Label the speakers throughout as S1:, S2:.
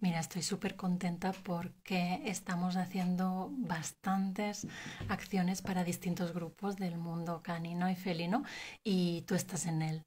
S1: Mira, estoy súper contenta porque estamos haciendo bastantes acciones para distintos grupos del mundo canino y felino y tú estás en él.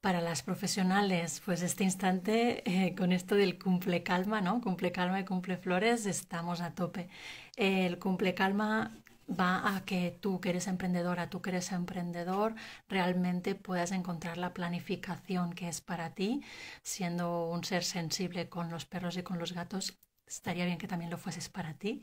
S1: Para las profesionales, pues este instante eh, con esto del cumple calma, ¿no? Cumple calma y cumple flores, estamos a tope. El cumple calma va a que tú que eres emprendedora, tú que eres emprendedor, realmente puedas encontrar la planificación que es para ti. Siendo un ser sensible con los perros y con los gatos, estaría bien que también lo fueses para ti.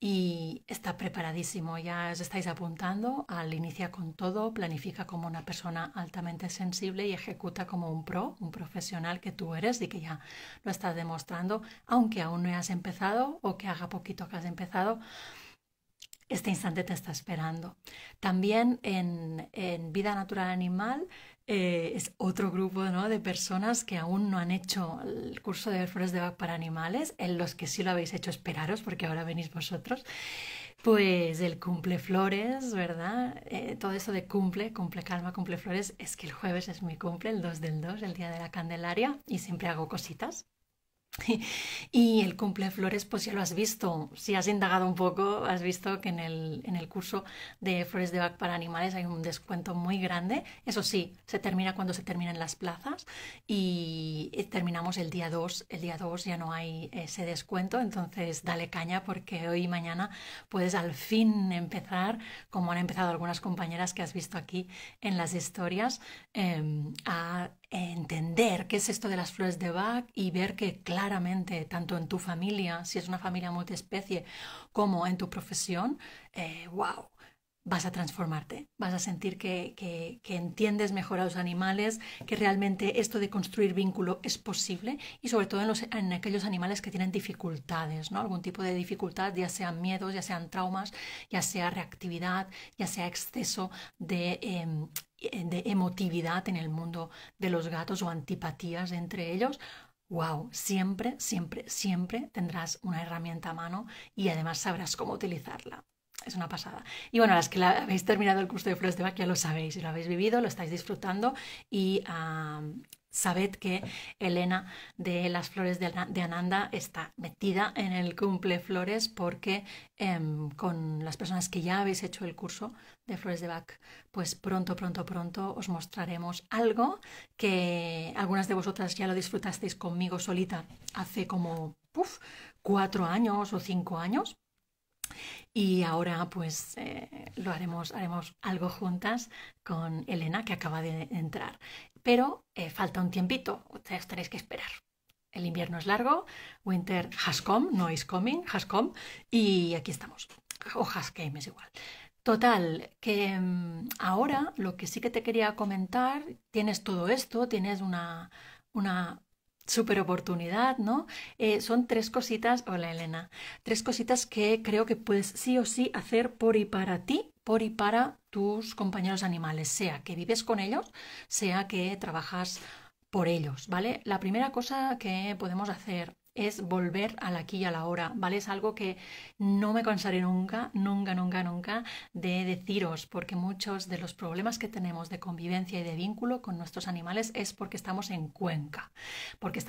S1: Y está preparadísimo, ya os estáis apuntando al inicia con todo, planifica como una persona altamente sensible y ejecuta como un pro, un profesional que tú eres y que ya lo estás demostrando, aunque aún no hayas empezado o que haga poquito que has empezado este instante te está esperando. También en, en Vida Natural Animal eh, es otro grupo de personas que aún no han hecho el curso de flores de Bach para animales, en los que sí lo habéis hecho, esperaros porque ahora venís vosotros. Pues el cumple flores, ¿verdad? Eh, todo eso de cumple, cumple calma, cumple flores, es que el jueves es mi cumple, el 2 del 2, el día de la Candelaria, y siempre hago cositas Y el cumple flores pues ya lo has visto. Si has indagado un poco, has visto que en el, curso de flores de Back para animales hay un descuento muy grande. Eso sí, se termina cuando se terminan las plazas y eh, terminamos el día 2. El día 2 ya no hay ese descuento, entonces dale caña porque hoy y mañana puedes al fin empezar, como han empezado algunas compañeras que has visto aquí en las historias, em, entender qué es esto de las flores de Bach y ver que claramente, tanto en tu familia, si es una familia multiespecie, como en tu profesión, wow, eh, vas a transformarte, vas a sentir que, que, entiendes mejor a los animales, que realmente esto de construir vínculo es posible y sobre todo en, los, en aquellos animales que tienen dificultades, ¿no? algún tipo de dificultad, ya sean miedos, ya sean traumas, ya sea reactividad, ya sea exceso de em, eh, de emotividad en el mundo de los gatos o antipatías entre ellos, wow, siempre, siempre, siempre tendrás una herramienta a mano y además sabrás cómo utilizarla. Es una pasada. Y bueno, las que la, habéis terminado el curso de Flores de Bach ya lo sabéis, lo habéis vivido, lo estáis disfrutando y sabed que Elena de las Flores de, Ananda está metida en el cumple flores porque em, con las personas que ya habéis hecho el curso de flores de back Pues pronto, pronto, pronto os mostraremos algo que algunas de vosotras ya lo disfrutasteis conmigo solita hace como cuatro años o cinco años. Y ahora pues eh, lo haremos, haremos algo juntas con Elena que acaba de entrar. Pero eh, falta un tiempito, ustedes tenéis que esperar. El invierno es largo, winter has come, no is coming, has come, y aquí estamos. Hojas came, es igual. Total, que mm, ahora lo que sí que te quería comentar, tienes todo esto, tienes una, una super oportunidad, ¿no? Eh, son tres cositas, hola Elena, tres cositas que creo que puedes sí o sí hacer por y para ti, por y para tus compañeros animales, sea que vives con ellos, sea que trabajas por ellos, ¿vale? La primera cosa que podemos hacer es volver al aquí y a la hora, ¿vale? Es algo que no me cansaré nunca, nunca, nunca, nunca de deciros, porque muchos de los problemas que tenemos de convivencia y de vínculo con nuestros animales es porque estamos en cuenca, porque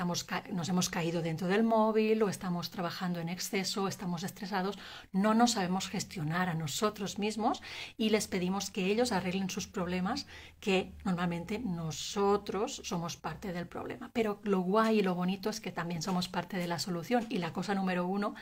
S1: nos hemos caído dentro del móvil o estamos trabajando en exceso, estamos estresados, no nos sabemos gestionar a nosotros mismos y les pedimos que ellos arreglen sus problemas que normalmente nosotros somos parte del problema. Pero lo guay y lo bonito es que también somos parte de la solución. Y la cosa número uno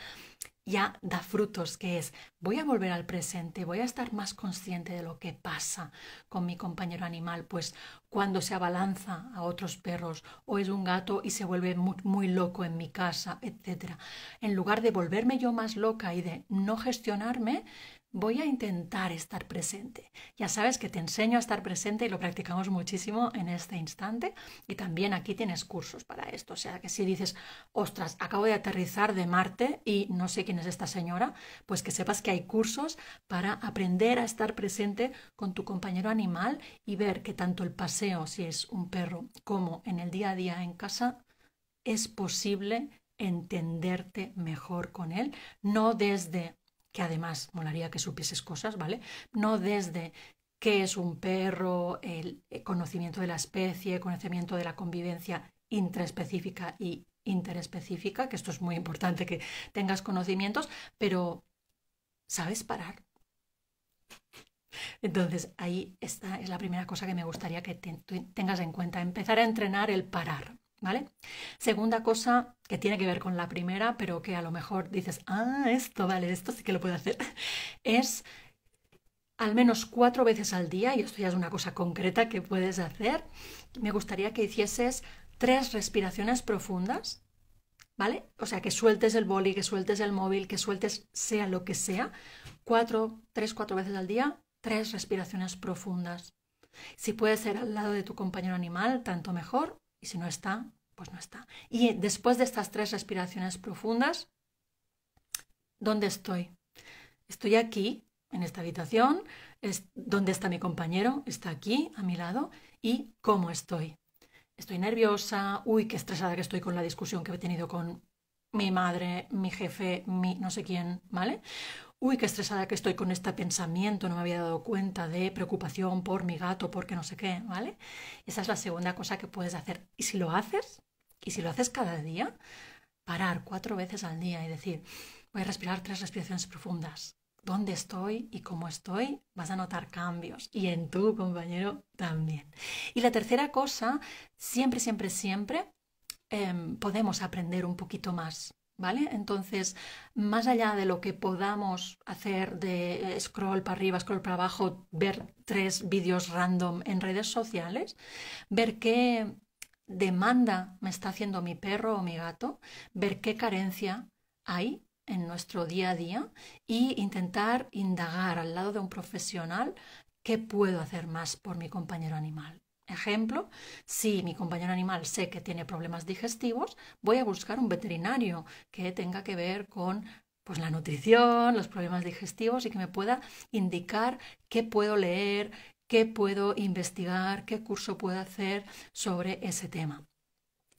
S1: ya da frutos, que es voy a volver al presente, voy a estar más consciente de lo que pasa con mi compañero animal, pues cuando se abalanza a otros perros o es un gato y se vuelve muy, muy loco en mi casa, etc. En lugar de volverme yo más loca y de no gestionarme, voy a intentar estar presente. Ya sabes que te enseño a estar presente y lo practicamos muchísimo en este instante y también aquí tienes cursos para esto. O sea que si dices, ostras, acabo de aterrizar de Marte y no sé quién es esta señora, pues que sepas que hay cursos para aprender a estar presente con tu compañero animal y ver que tanto el paseo, si es un perro, como en el día a día en casa, es posible entenderte mejor con él, no desde que además molaría que supieses cosas, ¿vale? No desde qué es un perro, el eh, conocimiento de la especie, conocimiento de la convivencia intraespecífica y interespecífica, que esto es muy importante que tengas conocimientos, pero ¿sabes parar? Entonces, ahí esta es la primera cosa que me gustaría que tengas en cuenta, empezar a entrenar el parar, ¿vale? Segunda cosa que tiene que ver con la primera, pero que a lo mejor dices, ah, esto, vale, esto sí que lo puedo hacer, es al menos cuatro veces al día, y esto ya es una cosa concreta que puedes hacer, me gustaría que hicieses tres respiraciones profundas, ¿vale? O sea, que sueltes el boli, que sueltes el móvil, que sueltes sea lo que sea, cuatro, tres, cuatro veces al día, tres respiraciones profundas. Si puedes ser al lado de tu compañero animal, tanto mejor, y si no está, pues no está. Y después de estas tres respiraciones profundas, ¿dónde estoy? Estoy aquí, en esta habitación, es dónde está mi compañero, está aquí, a mi lado, y cómo estoy. Estoy nerviosa, uy, qué estresada que estoy con la discusión que he tenido con mi madre, mi jefe, mi no sé quién, ¿vale? uy, qué estresada que estoy con este pensamiento, no me había dado cuenta de preocupación por mi gato, porque no sé qué, ¿vale? Esa es la segunda cosa que puedes hacer. Y si lo haces, y si lo haces cada día, parar cuatro veces al día y decir, voy a respirar tres respiraciones profundas. ¿Dónde estoy y cómo estoy? Vas a notar cambios. Y en tu compañero también. Y la tercera cosa, siempre, siempre, siempre em, podemos aprender un poquito más ¿Vale? Entonces, más allá de lo que podamos hacer de eh, scroll para arriba, scroll para abajo, ver tres vídeos random en redes sociales, ver qué demanda me está haciendo mi perro o mi gato, ver qué carencia hay en nuestro día a día y intentar indagar al lado de un profesional qué puedo hacer más por mi compañero animal. Ejemplo, si mi compañero animal sé que tiene problemas digestivos, voy a buscar un veterinario que tenga que ver con pues, la nutrición, los problemas digestivos y que me pueda indicar qué puedo leer, qué puedo investigar, qué curso puedo hacer sobre ese tema.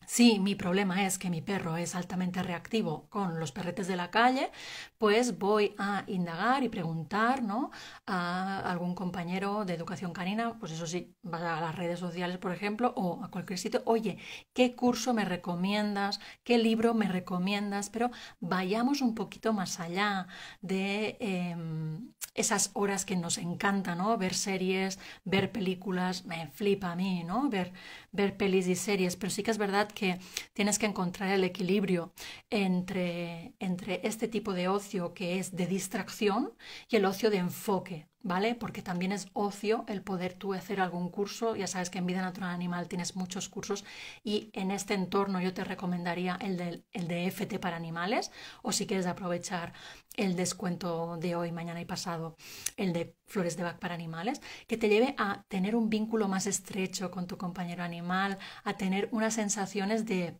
S1: Si mi problema es que mi perro es altamente reactivo con los perretes de la calle, pues voy a indagar y preguntar ¿no? a algún compañero de educación canina, pues eso sí, vas a las redes sociales, por ejemplo, o a cualquier sitio, oye, ¿qué curso me recomiendas? ¿Qué libro me recomiendas? Pero vayamos un poquito más allá de em, esas horas que nos encantan, ¿no? Ver series, ver películas, me flipa a mí, ¿no? Ver ver pelis y series, pero sí que es verdad que tienes que encontrar el equilibrio entre, entre este tipo de ocio que es de distracción y el ocio de enfoque. ¿vale? Porque también es ocio el poder tú hacer algún curso. Ya sabes que en Vida Natural Animal tienes muchos cursos y en este entorno yo te recomendaría el de, el de FT para animales o si quieres aprovechar el descuento de hoy, mañana y pasado, el de flores de back para animales, que te lleve a tener un vínculo más estrecho con tu compañero animal, a tener unas sensaciones de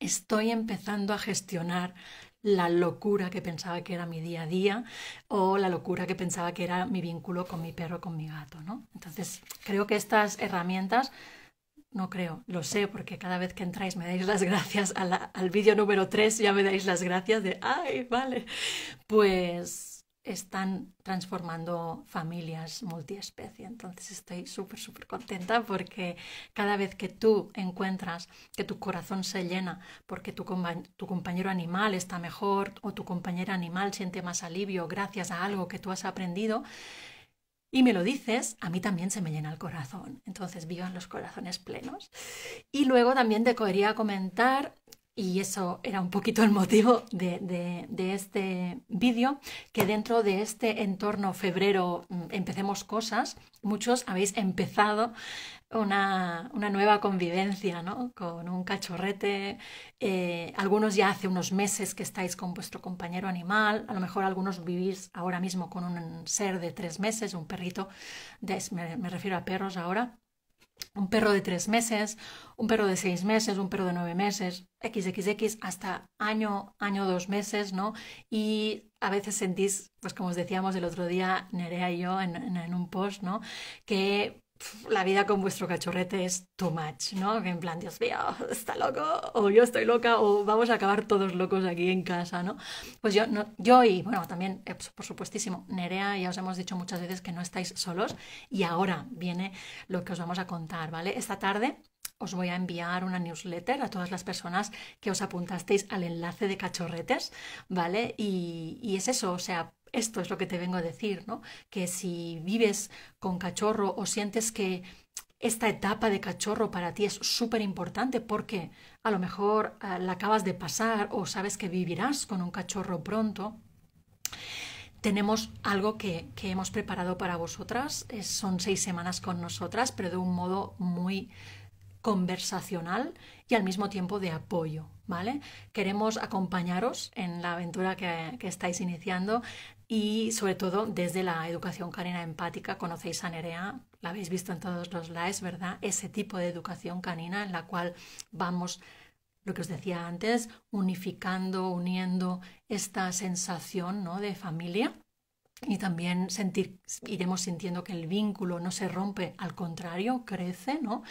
S1: estoy empezando a gestionar la locura que pensaba que era mi día a día o la locura que pensaba que era mi vínculo con mi perro, con mi gato, ¿no? Entonces, creo que estas herramientas, no creo, lo sé, porque cada vez que entráis me dais las gracias, al vídeo número 3 ya me dais las gracias de, ay, vale, pues están transformando familias multiespecie. Entonces estoy súper, súper contenta porque cada vez que tú encuentras que tu corazón se llena porque tu, compañero animal está mejor o tu compañera animal siente más alivio gracias a algo que tú has aprendido y me lo dices, a mí también se me llena el corazón. Entonces vivan los corazones plenos. Y luego también te quería comentar y eso era un poquito el motivo de, este vídeo, que dentro de este entorno febrero mm, empecemos cosas, muchos habéis empezado una, una nueva convivencia, ¿no? Con un cachorrete, eh, algunos ya hace unos meses que estáis con vuestro compañero animal, a lo mejor algunos vivís ahora mismo con un ser de tres meses, un perrito, me refiero a perros ahora, un perro de tres meses, un perro de seis meses, un perro de nueve meses, XXX, hasta año, año, dos meses, ¿no? Y a veces sentís, pues como os decíamos el otro día, Nerea y yo en, en, en un post, ¿no? Que la vida con vuestro cachorrete es too much, ¿no? En plan, Dios mío, está loco, o yo estoy loca, o vamos a acabar todos locos aquí en casa, ¿no? Pues yo, no, yo y, bueno, también, eh, pues, por supuestísimo, Nerea, ya os hemos dicho muchas veces que no estáis solos, y ahora viene lo que os vamos a contar, ¿vale? Esta tarde os voy a enviar una newsletter a todas las personas que os apuntasteis al enlace de cachorretes, ¿vale? y, es eso, o sea, esto es lo que te vengo a decir, ¿no? Que si vives con cachorro o sientes que esta etapa de cachorro para ti es súper importante porque a lo mejor ah, la acabas de pasar o sabes que vivirás con un cachorro pronto, tenemos algo que, hemos preparado para vosotras. Eh, son seis semanas con nosotras, pero de un modo muy conversacional y al mismo tiempo de apoyo, ¿vale? Queremos acompañaros en la aventura que, que estáis iniciando, y sobre todo desde la educación canina empática. Conocéis a Nerea, la habéis visto en todos los lives, ¿verdad? Ese tipo de educación canina en la cual vamos, lo que os decía antes, unificando, uniendo esta sensación ¿no? de familia y también sentir, iremos sintiendo que el vínculo no se rompe, al contrario, crece, ¿no?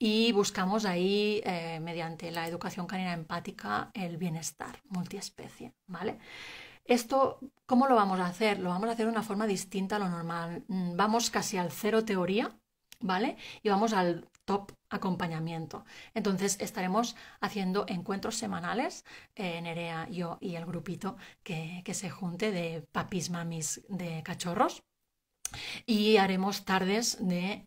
S1: Y buscamos ahí, eh, mediante la educación canina empática, el bienestar multiespecie, ¿vale? Esto, ¿cómo lo vamos a hacer? Lo vamos a hacer de una forma distinta a lo normal. Mm, vamos casi al cero teoría, ¿vale? Y vamos al top acompañamiento. Entonces estaremos haciendo encuentros semanales, en eh, Nerea, yo y el grupito que, que se junte de papis, mamis, de cachorros. Y haremos tardes de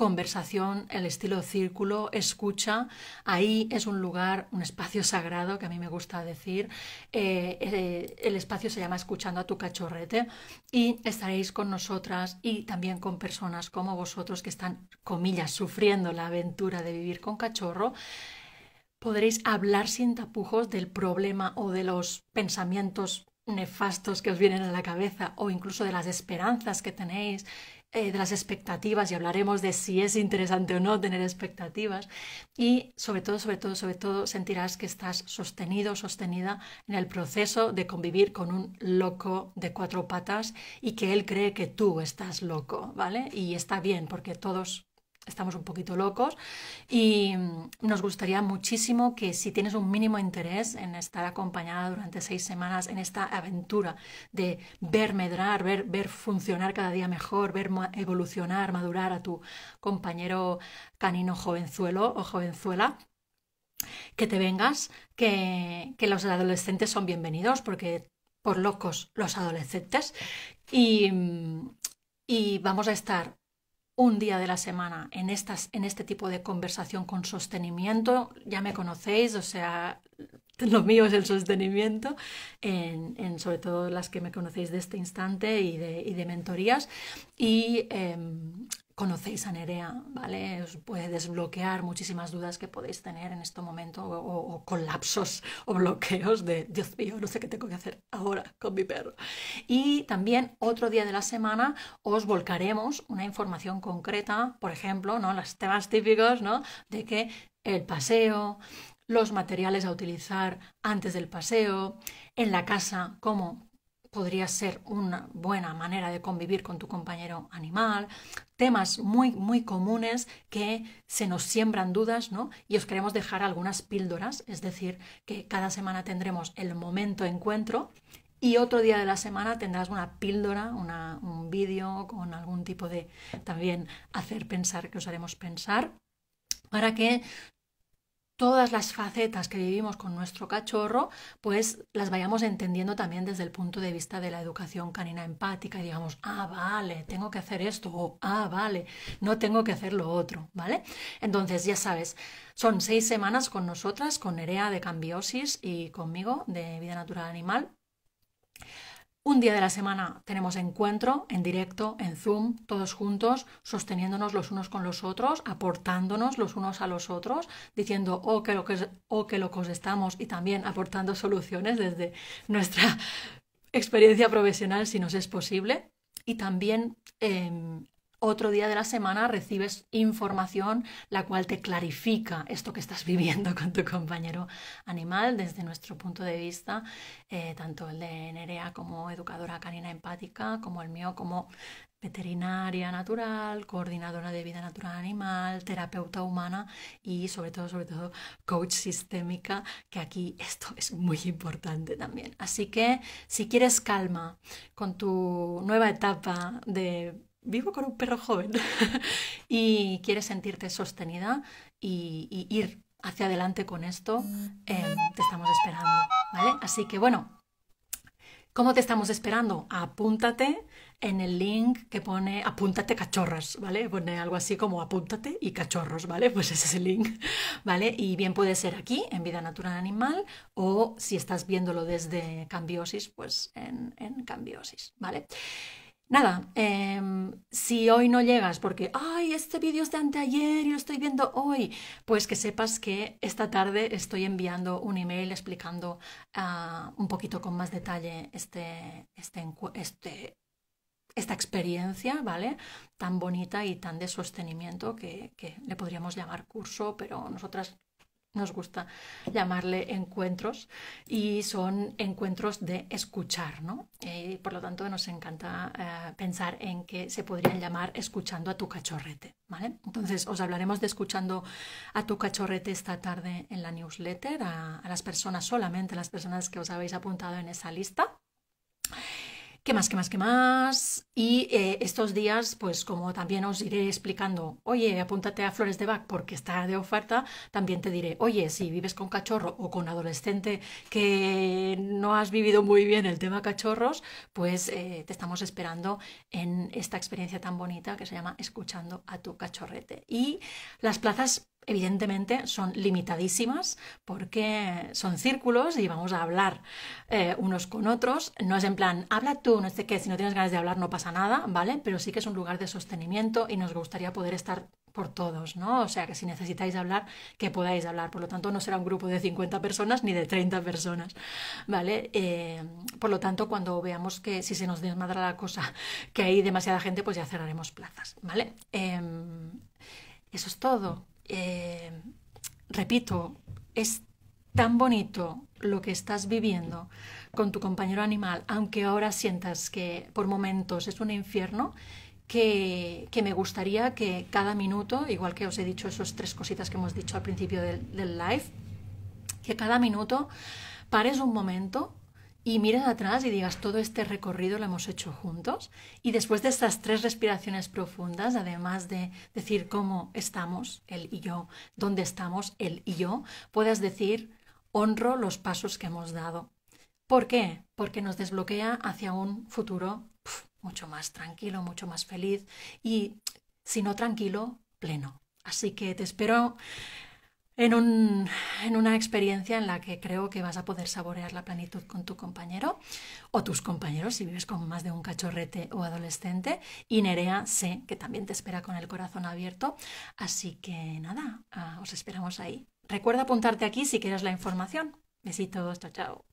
S1: conversación, el estilo círculo, escucha. Ahí es un lugar, un espacio sagrado que a mí me gusta decir. Eh, eh, el espacio se llama Escuchando a tu cachorrete y estaréis con nosotras y también con personas como vosotros que están, comillas, sufriendo la aventura de vivir con cachorro. Podréis hablar sin tapujos del problema o de los pensamientos nefastos que os vienen a la cabeza o incluso de las esperanzas que tenéis, eh, de las expectativas y hablaremos de si es interesante o no tener expectativas y sobre todo, sobre todo, sobre todo sentirás que estás sostenido, sostenida en el proceso de convivir con un loco de cuatro patas y que él cree que tú estás loco, ¿vale? Y está bien porque todos estamos un poquito locos y nos gustaría muchísimo que si tienes un mínimo interés en estar acompañada durante seis semanas en esta aventura de ver medrar, ver, ver funcionar cada día mejor, ver evolucionar, madurar a tu compañero canino jovenzuelo o jovenzuela, que te vengas, que, que los adolescentes son bienvenidos porque por locos los adolescentes y, y vamos a estar un día de la semana en, estas, en este tipo de conversación con sostenimiento. Ya me conocéis, o sea, lo mío es el sostenimiento, en, sobre todo las que me conocéis de este instante y de, mentorías. Y em, conocéis a Nerea, ¿vale? Os puede desbloquear muchísimas dudas que podéis tener en este momento o, colapsos o bloqueos de Dios mío, no sé qué tengo que hacer ahora con mi perro. Y también otro día de la semana os volcaremos una información concreta, por ejemplo, ¿no? Los temas típicos, ¿no? De que el paseo, los materiales a utilizar antes del paseo, en la casa, cómo podría ser una buena manera de convivir con tu compañero animal, temas muy, muy comunes que se nos siembran dudas, ¿no? Y os queremos dejar algunas píldoras, es decir, que cada semana tendremos el momento encuentro y otro día de la semana tendrás una píldora, un vídeo con algún tipo de también hacer pensar, que os haremos pensar para que todas las facetas que vivimos con nuestro cachorro, pues las vayamos entendiendo también desde el punto de vista de la educación canina empática y digamos, ah, vale, tengo que hacer esto o ah, vale, no tengo que hacer lo otro, ¿vale? Entonces, ya sabes, son seis semanas con nosotras, con Nerea de Cambiosis y conmigo de Vida Natural Animal. Un día de la semana tenemos encuentro en directo, en Zoom, todos juntos, sosteniéndonos los unos con los otros, aportándonos los unos a los otros, diciendo, oh, que oh, locos, que estamos, y también aportando soluciones desde nuestra experiencia profesional, si nos es posible. Y también em, otro día de la semana recibes información la cual te clarifica esto que estás viviendo con tu compañero animal desde nuestro punto de vista, eh, tanto el de Nerea como educadora canina empática, como el mío como veterinaria natural, coordinadora de vida natural animal, terapeuta humana y sobre todo, sobre todo, coach sistémica, que aquí esto es muy importante también. Así que si quieres calma con tu nueva etapa de vivo con un perro joven y quieres sentirte sostenida y, ir hacia adelante con esto, eh, te estamos esperando, ¿vale? Así que bueno, ¿cómo te estamos esperando? Apúntate en el link que pone apúntate cachorras, ¿vale? Pone algo así como apúntate y cachorros, ¿vale? Pues ese es el link, ¿vale? Y bien puede ser aquí, en Vida Natural Animal, o si estás viéndolo desde Cambiosis, pues en, en Cambiosis, ¿vale? Nada, em, si hoy no llegas porque, ay, este vídeo es de anteayer y lo estoy viendo hoy, pues que sepas que esta tarde estoy enviando un email explicando ah, un poquito con más detalle este, este, este, esta experiencia, ¿vale? Tan bonita y tan de sostenimiento que, que le podríamos llamar curso, pero nosotras nos gusta llamarle encuentros y son encuentros de escuchar, ¿no? Y eh, por lo tanto nos encanta eh, pensar en que se podrían llamar escuchando a tu cachorrete, ¿vale? Entonces os hablaremos de escuchando a tu cachorrete esta tarde en la newsletter, a, a las personas solamente, a las personas que os habéis apuntado en esa lista. ¿Qué más, qué más, qué más? Y eh, estos días, pues como también os iré explicando, oye, apúntate a Flores de Bach porque está de oferta, también te diré, oye, si vives con cachorro o con adolescente que no has vivido muy bien el tema cachorros, pues eh, te estamos esperando en esta experiencia tan bonita que se llama Escuchando a tu cachorrete. Y las plazas evidentemente son limitadísimas porque son círculos y vamos a hablar eh, unos con otros. No es en plan, habla tú, no sé qué, si no tienes ganas de hablar no pasa nada, ¿vale? Pero sí que es un lugar de sostenimiento y nos gustaría poder estar por todos, ¿no? O sea, que si necesitáis hablar, que podáis hablar. Por lo tanto, no será un grupo de 50 personas ni de 30 personas, ¿vale? Eh, por lo tanto, cuando veamos que si se nos desmadra la cosa, que hay demasiada gente, pues ya cerraremos plazas, ¿vale? Em, eso es todo. Eh, repito, es tan bonito lo que estás viviendo con tu compañero animal, aunque ahora sientas que por momentos es un infierno, que, me gustaría que cada minuto, igual que os he dicho esas tres cositas que hemos dicho al principio del live, que cada minuto pares un momento y miras atrás y digas, todo este recorrido lo hemos hecho juntos. Y después de estas tres respiraciones profundas, además de decir cómo estamos, él y yo, dónde estamos, él y yo, puedas decir, honro los pasos que hemos dado. ¿Por qué? Porque nos desbloquea hacia un futuro mucho más tranquilo, mucho más feliz y, si no tranquilo, pleno. Así que te espero en, una experiencia en la que creo que vas a poder saborear la plenitud con tu compañero o tus compañeros si vives con más de un cachorrete o adolescente. Y Nerea sé que también te espera con el corazón abierto. Así que nada, ah, os esperamos ahí. Recuerda apuntarte aquí si quieres la información. Besitos, chao, chao.